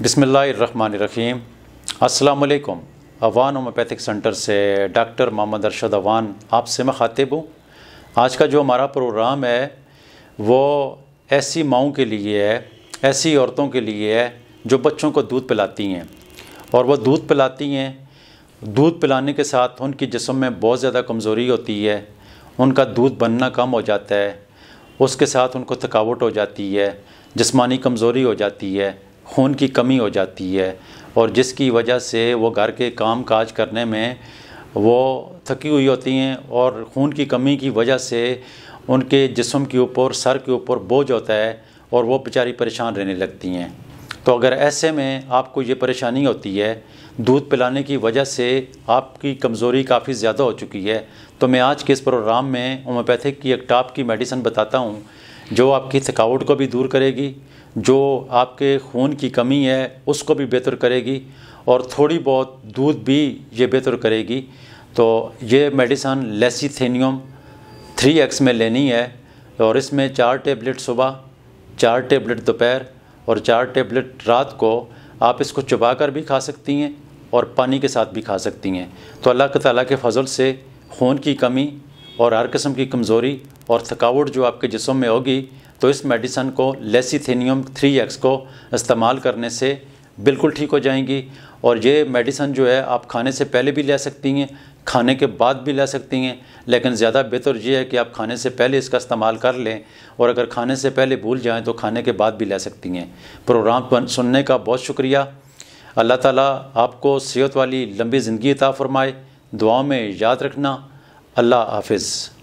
बिसमीम असलकम Awan homeopathic centre से डॉक्टर मोहम्मद अरशद अवान आपसे मैं ख़ातिब हूँ आज का जो हमारा प्रोग्राम है वो ऐसी माओं के लिए है ऐसी औरतों के लिए है जो बच्चों को दूध पिलाती हैं और वह दूध पिलाती हैं दूध पिलाने के साथ उनकी जिसम में बहुत ज़्यादा कमज़ोरी होती है उनका दूध बनना कम हो जाता है उसके साथ उनको थकावट हो जाती है जिसमानी कमज़ोरी हो जाती है खून की कमी हो जाती है और जिसकी वजह से वो घर के काम काज करने में वो थकी हुई होती हैं और खून की कमी की वजह से उनके जिसम के ऊपर सर के ऊपर बोझ होता है और वो बेचारी परेशान रहने लगती हैं तो अगर ऐसे में आपको ये परेशानी होती है दूध पिलाने की वजह से आपकी कमज़ोरी काफ़ी ज़्यादा हो चुकी है तो मैं आज के इस प्रोग्राम में होम्योपैथिक की एक टाप की मेडिसिन बताता हूँ जो आपकी थकावट को भी दूर करेगी जो आपके खून की कमी है उसको भी बेहतर करेगी और थोड़ी बहुत दूध भी ये बेहतर करेगी तो ये मेडिसन लेसीथेनियम थ्री एक्स में लेनी है और इसमें चार टेबलेट सुबह चार टेबलेट दोपहर और चार टेबलेट रात को आप इसको चुबा कर भी खा सकती हैं और पानी के साथ भी खा सकती हैं तो अल्लाह ताली के फजल से खून की कमी और हर किस्म की कमज़ोरी और थकावट जो आपके जिसम में होगी तो इस मेडिसन को लेसीथेनियम थ्री एक्स को इस्तेमाल करने से बिल्कुल ठीक हो जाएंगी और ये मेडिसन जो है आप खाने से पहले भी ले सकती हैं खाने के बाद भी ले सकती हैं लेकिन ज़्यादा बेहतर ये है कि आप खाने से पहले इसका इस्तेमाल कर लें और अगर खाने से पहले भूल जाएं तो खाने के बाद भी ले सकती हैं प्रोग्राम सुनने का बहुत शुक्रिया अल्लाह ताला आपको सेहत वाली लंबी ज़िंदगी अता फ़रमाए दुआ में याद रखना अल्लाह हाफिज़